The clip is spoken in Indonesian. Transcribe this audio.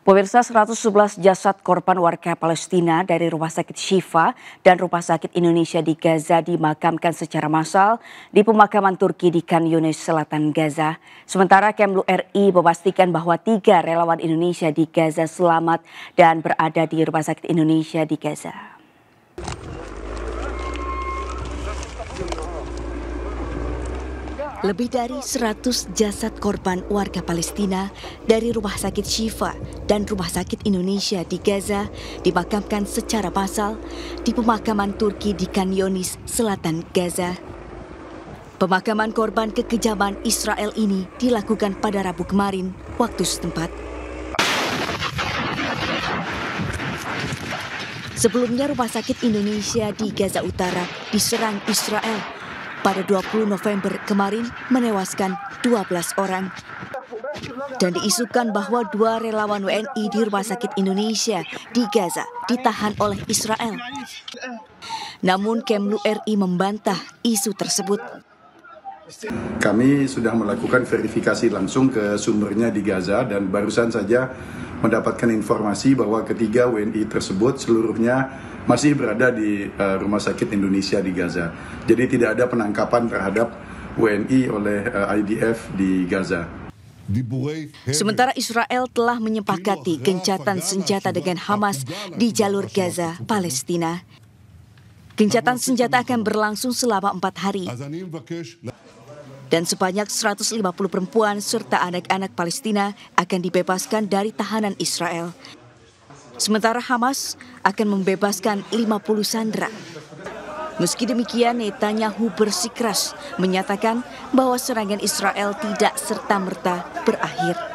Pemirsa 111 jasad korban warga Palestina dari Rumah Sakit Shifa dan Rumah Sakit Indonesia di Gaza dimakamkan secara massal di pemakaman Turki di Khan Yunis, selatan Gaza. Sementara Kemlu RI memastikan bahwa tiga relawan Indonesia di Gaza selamat dan berada di Rumah Sakit Indonesia di Gaza. Lebih dari 100 jasad korban warga Palestina dari Rumah Sakit Shifa dan Rumah Sakit Indonesia di Gaza dimakamkan secara massal di pemakaman Turki di Kanyonis, selatan Gaza. Pemakaman korban kekejaman Israel ini dilakukan pada Rabu kemarin waktu setempat. Sebelumnya Rumah Sakit Indonesia di Gaza Utara diserang Israel pada 20 November kemarin menewaskan 12 orang. Dan diisukan bahwa dua relawan WNI di Rumah Sakit Indonesia di Gaza ditahan oleh Israel. Namun Kemlu RI membantah isu tersebut. Kami sudah melakukan verifikasi langsung ke sumbernya di Gaza dan barusan saja mendapatkan informasi bahwa ketiga WNI tersebut seluruhnya masih berada di eh, Rumah Sakit Indonesia di Gaza. Jadi tidak ada penangkapan terhadap WNI oleh eh, IDF di Gaza. Sementara Israel telah menyepakati gencatan senjata dengan Hamas di jalur Gaza, Palestina. Gencatan senjata akan berlangsung selama empat hari dan sebanyak 150 perempuan serta anak-anak Palestina akan dibebaskan dari tahanan Israel. Sementara Hamas akan membebaskan 50 sandera. Meski demikian, Netanyahu bersikeras menyatakan bahwa serangan Israel tidak serta-merta berakhir.